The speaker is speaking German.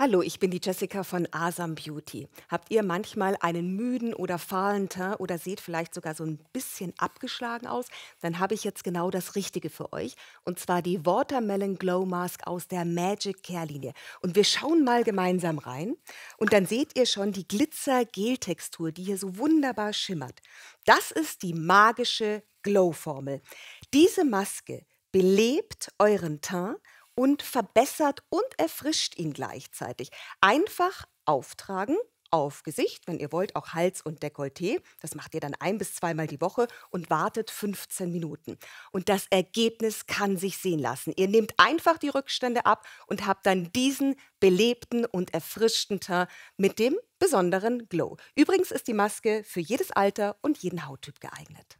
Hallo, ich bin die Jessica von Asam Beauty. Habt ihr manchmal einen müden oder fahlen Teint oder seht vielleicht sogar so ein bisschen abgeschlagen aus? Dann habe ich jetzt genau das Richtige für euch. Und zwar die Watermelon Glow Mask aus der Magic Care Linie. Und wir schauen mal gemeinsam rein. Und dann seht ihr schon die Glitzer-Gel-Textur, die hier so wunderbar schimmert. Das ist die magische Glow-Formel. Diese Maske belebt euren Teint und verbessert und erfrischt ihn gleichzeitig. Einfach auftragen, auf Gesicht, wenn ihr wollt, auch Hals und Dekolleté. Das macht ihr dann ein bis zweimal die Woche und wartet 15 Minuten. Und das Ergebnis kann sich sehen lassen. Ihr nehmt einfach die Rückstände ab und habt dann diesen belebten und erfrischten Teint mit dem besonderen Glow. Übrigens ist die Maske für jedes Alter und jeden Hauttyp geeignet.